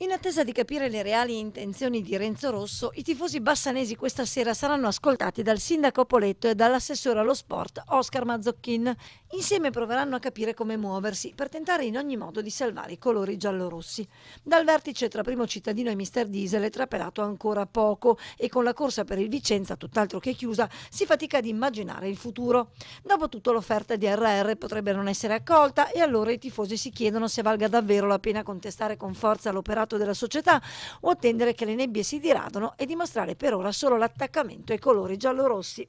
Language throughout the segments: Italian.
In attesa di capire le reali intenzioni di Renzo Rosso, i tifosi bassanesi questa sera saranno ascoltati dal sindaco Poletto e dall'assessore allo sport Oscar Mazzocchin. Insieme proveranno a capire come muoversi per tentare in ogni modo di salvare i colori giallorossi. Dal vertice tra primo cittadino e mister Diesel è trapelato ancora poco e con la corsa per il Vicenza, tutt'altro che chiusa, si fatica ad immaginare il futuro. Dopotutto l'offerta di RR potrebbe non essere accolta e allora i tifosi si chiedono se valga davvero la pena contestare con forza l'operato elevato della società o attendere che le nebbie si diradano e dimostrare per ora solo l'attaccamento ai colori giallorossi.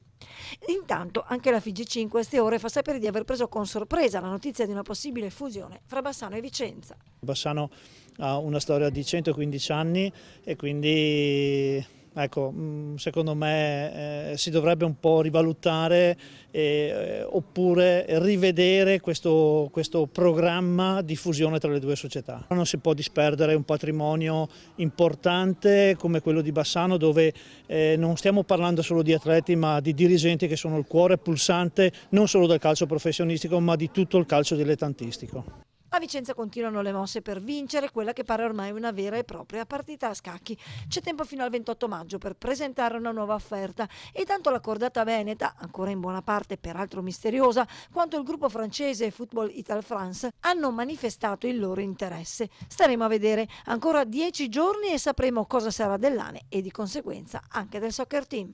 Intanto anche la FIG5 a queste ore fa sapere di aver preso con sorpresa la notizia di una possibile fusione fra Bassano e Vicenza. Bassano ha una storia di 115 anni e quindi Ecco, mm, secondo me eh, si dovrebbe un po' rivalutare eh, eh, oppure rivedere questo, questo, programma di fusione tra le due società. Non si può disperdere un patrimonio importante come quello di Bassano dove eh, non stiamo parlando solo di atleti ma di dirigenti che sono il cuore pulsante non solo del calcio professionistico ma di tutto il calcio dilettantistico. A Vicenza continuano le mosse per vincere quella che pare ormai una vera e propria partita a scacchi. C'è tempo fino al 28 maggio per presentare una nuova offerta e tanto la cordata veneta, ancora in buona parte peraltro misteriosa, quanto il gruppo francese Football Ital France hanno manifestato il loro interesse. Staremo a vedere ancora 10 giorni e sapremo cosa sarà dell'ANE e di conseguenza anche del soccer team.